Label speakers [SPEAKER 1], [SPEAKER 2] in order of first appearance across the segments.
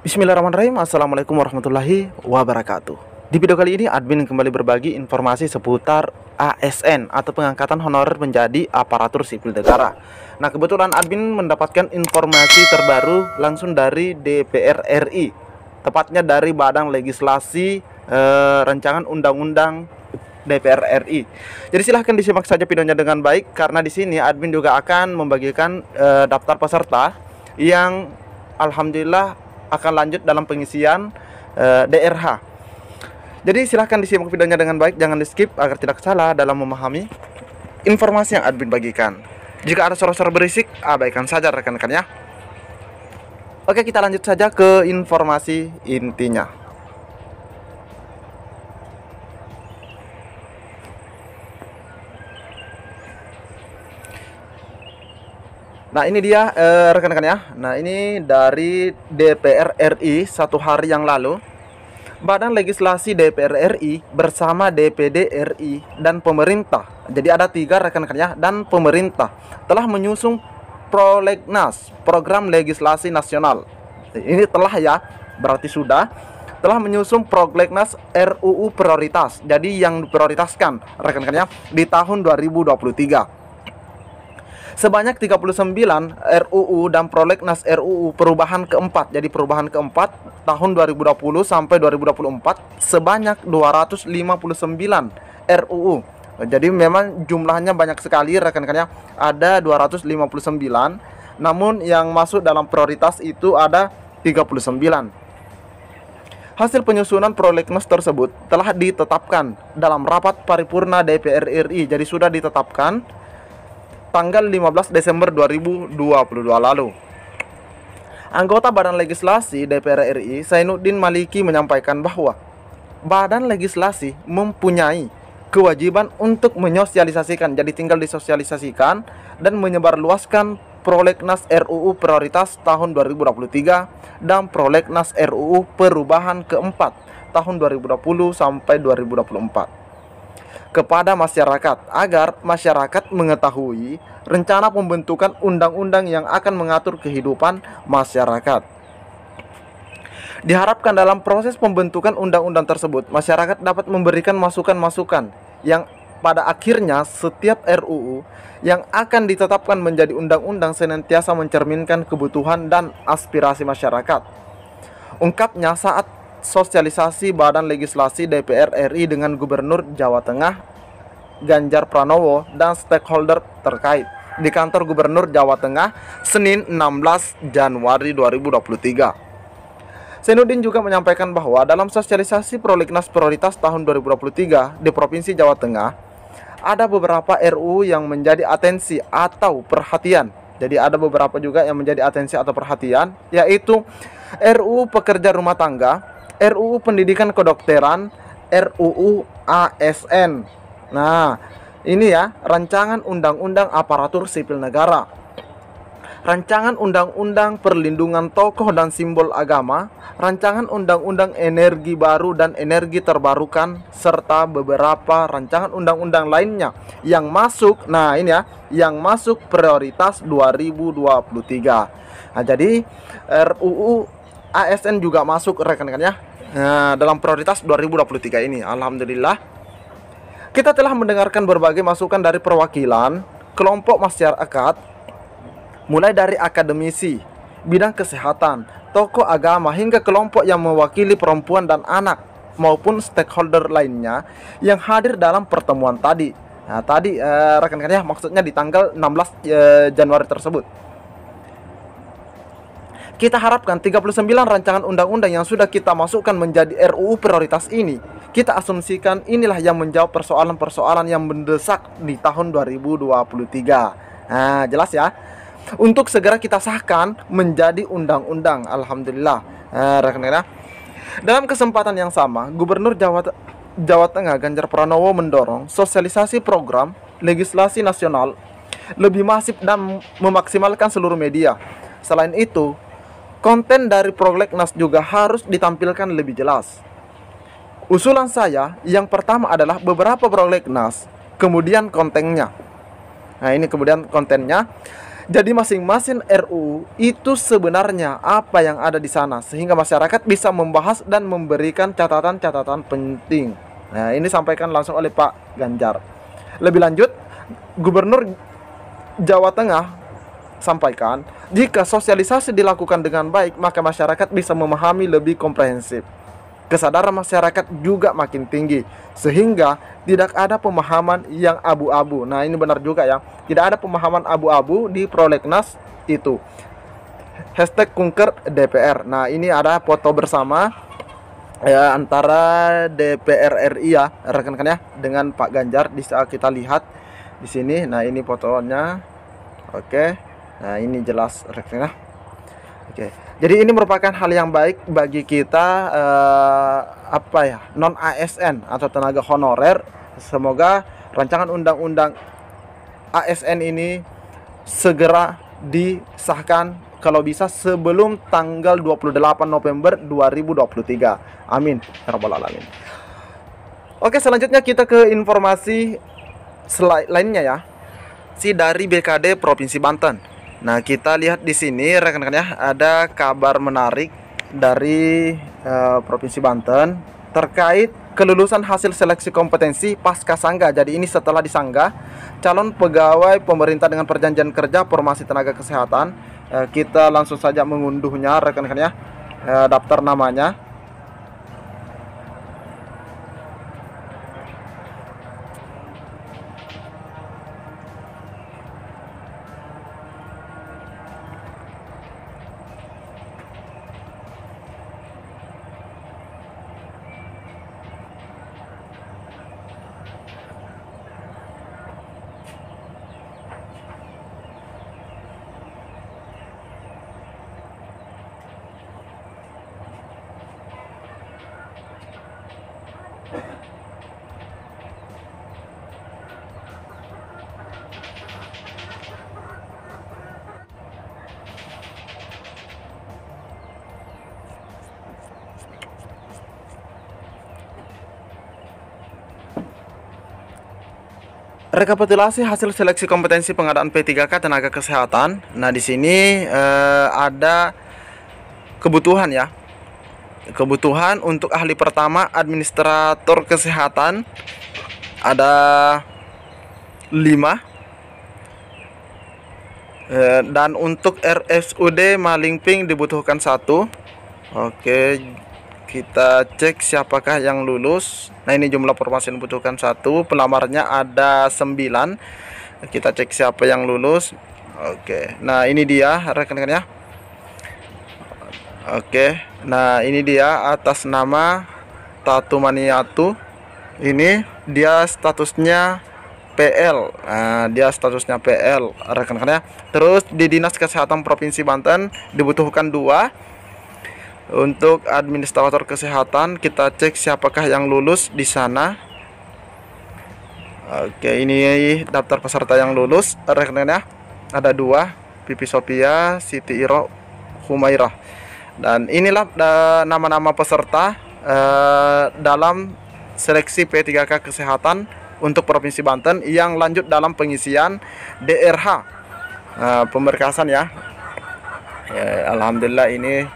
[SPEAKER 1] Bismillahirrahmanirrahim Assalamualaikum warahmatullahi wabarakatuh Di video kali ini admin kembali berbagi informasi seputar ASN atau pengangkatan honorer menjadi aparatur sipil negara Nah kebetulan admin mendapatkan informasi terbaru langsung dari DPR RI Tepatnya dari Badan Legislasi eh, Rancangan Undang-Undang DPR RI. Jadi silahkan disimak saja videonya dengan baik karena di sini admin juga akan membagikan e, daftar peserta yang alhamdulillah akan lanjut dalam pengisian uh, eh, DRH. Jadi silahkan disimak videonya dengan baik, jangan di skip agar tidak salah dalam memahami informasi yang admin bagikan. Jika ada suara-suara berisik, abaikan saja rekan-rekan ya. Oke, kita lanjut saja ke informasi intinya. Nah ini dia rekan rekan eh, ya. Nah ini dari DPR RI satu hari yang lalu. Badan Legislasi DPR RI bersama DPD RI dan pemerintah. Jadi ada tiga rekan-rekan ya dan pemerintah telah menyusun prolegnas program legislasi nasional. Ini telah ya berarti sudah telah menyusun prolegnas RUU prioritas. Jadi yang diprioritaskan rekan-rekan ya, di tahun 2023 sebanyak 39 RUU dan prolegnas RUU perubahan keempat jadi perubahan keempat tahun 2020 sampai 2024 sebanyak 259 RUU jadi memang jumlahnya banyak sekali rekan-rekannya ada 259 namun yang masuk dalam prioritas itu ada 39 Hasil penyusunan prolegnas tersebut telah ditetapkan dalam rapat paripurna DPR RI. Jadi sudah ditetapkan tanggal 15 Desember 2022 lalu. Anggota Badan Legislasi DPR RI Sainuddin Maliki menyampaikan bahwa Badan Legislasi mempunyai kewajiban untuk menyosialisasikan jadi tinggal disosialisasikan dan menyebarluaskan Prolegnas RUU Prioritas tahun 2023 dan Prolegnas RUU Perubahan keempat tahun 2020 sampai 2024 kepada masyarakat agar masyarakat mengetahui rencana pembentukan undang-undang yang akan mengatur kehidupan masyarakat. Diharapkan dalam proses pembentukan undang-undang tersebut, masyarakat dapat memberikan masukan-masukan yang pada akhirnya setiap RUU yang akan ditetapkan menjadi undang-undang senantiasa mencerminkan kebutuhan dan aspirasi masyarakat. Ungkapnya saat sosialisasi Badan Legislasi DPR RI dengan Gubernur Jawa Tengah Ganjar Pranowo dan stakeholder terkait di kantor Gubernur Jawa Tengah Senin 16 Januari 2023. Senudin juga menyampaikan bahwa dalam sosialisasi prolegnas prioritas tahun 2023 di Provinsi Jawa Tengah ada beberapa RU yang menjadi atensi atau perhatian. Jadi ada beberapa juga yang menjadi atensi atau perhatian yaitu RU pekerja rumah tangga, RUU Pendidikan Kedokteran, RUU ASN. Nah, ini ya rancangan undang-undang aparatur sipil negara. Rancangan Undang-Undang Perlindungan Tokoh dan Simbol Agama, Rancangan Undang-Undang Energi Baru dan Energi Terbarukan, serta beberapa rancangan undang-undang lainnya yang masuk, nah ini ya, yang masuk prioritas 2023. Nah, jadi RUU ASN juga masuk rekan-rekan ya. Nah, dalam prioritas 2023 ini, alhamdulillah kita telah mendengarkan berbagai masukan dari perwakilan kelompok masyarakat mulai dari akademisi, bidang kesehatan, tokoh agama hingga kelompok yang mewakili perempuan dan anak maupun stakeholder lainnya yang hadir dalam pertemuan tadi. Nah, tadi rekan eh, rekan-rekan ya maksudnya di tanggal 16 eh, Januari tersebut. Kita harapkan 39 rancangan undang-undang yang sudah kita masukkan menjadi RUU prioritas ini, kita asumsikan inilah yang menjawab persoalan-persoalan yang mendesak di tahun 2023. Nah, jelas ya. Untuk segera kita sahkan menjadi undang-undang, alhamdulillah. Nah, ya. Dalam kesempatan yang sama, Gubernur Jawa Jawa Tengah Ganjar Pranowo mendorong sosialisasi program legislasi nasional lebih masif dan memaksimalkan seluruh media. Selain itu, konten dari prolegnas juga harus ditampilkan lebih jelas. Usulan saya yang pertama adalah beberapa prolegnas, kemudian kontennya. Nah, ini kemudian kontennya. Jadi masing-masing RUU itu sebenarnya apa yang ada di sana sehingga masyarakat bisa membahas dan memberikan catatan-catatan penting. Nah, ini sampaikan langsung oleh Pak Ganjar. Lebih lanjut, Gubernur Jawa Tengah sampaikan, jika sosialisasi dilakukan dengan baik, maka masyarakat bisa memahami lebih komprehensif. Kesadaran masyarakat juga makin tinggi, sehingga tidak ada pemahaman yang abu-abu. Nah, ini benar juga ya, tidak ada pemahaman abu-abu di prolegnas itu. Hashtag Kunker DPR. Nah, ini ada foto bersama ya, antara DPR RI ya, rekan-rekan ya, dengan Pak Ganjar. Bisa kita lihat di sini. Nah, ini fotonya. Oke. Okay. Nah, ini jelas rekan Oke. Jadi ini merupakan hal yang baik bagi kita eh, apa ya? non ASN atau tenaga honorer. Semoga rancangan undang-undang ASN ini segera disahkan kalau bisa sebelum tanggal 28 November 2023. Amin. Ya Rabbal Alamin. Oke, selanjutnya kita ke informasi lainnya ya. Si dari BKD Provinsi Banten. Nah, kita lihat di sini rekan-rekan ya, ada kabar menarik dari uh, Provinsi Banten terkait kelulusan hasil seleksi kompetensi pasca sangga. Jadi ini setelah disangga calon pegawai pemerintah dengan perjanjian kerja formasi tenaga kesehatan. Uh, kita langsung saja mengunduhnya rekan-rekan ya, uh, daftar namanya. Rekapitulasi hasil seleksi kompetensi pengadaan P3K tenaga kesehatan. Nah, di sini eh, ada kebutuhan ya. Kebutuhan untuk ahli pertama administrator kesehatan ada 5 eh, dan untuk RSUD Malingping dibutuhkan satu. Oke, kita cek siapakah yang lulus nah ini jumlah formasi yang dibutuhkan satu pelamarnya ada 9 kita cek siapa yang lulus oke nah ini dia rekan-rekan ya oke nah ini dia atas nama Tatu Maniatu ini dia statusnya PL nah, dia statusnya PL rekan-rekan ya terus di Dinas Kesehatan Provinsi Banten dibutuhkan dua untuk administrator kesehatan kita cek siapakah yang lulus di sana. Oke, ini daftar peserta yang lulus rekeningnya ada dua, Pipi Sophia, Siti Iro, Humairah. Dan inilah nama-nama peserta uh, dalam seleksi P3K kesehatan untuk Provinsi Banten yang lanjut dalam pengisian DRH uh, eh, pemberkasan ya. ya. Alhamdulillah ini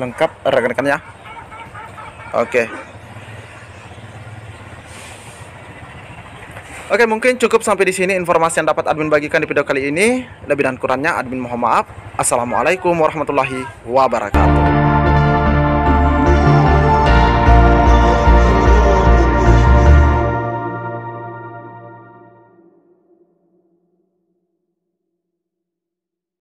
[SPEAKER 1] lengkap rekan-rekan ya oke Oke mungkin cukup sampai di sini informasi yang dapat admin bagikan di video kali ini. Lebih dan kurangnya admin mohon maaf. Assalamualaikum warahmatullahi wabarakatuh.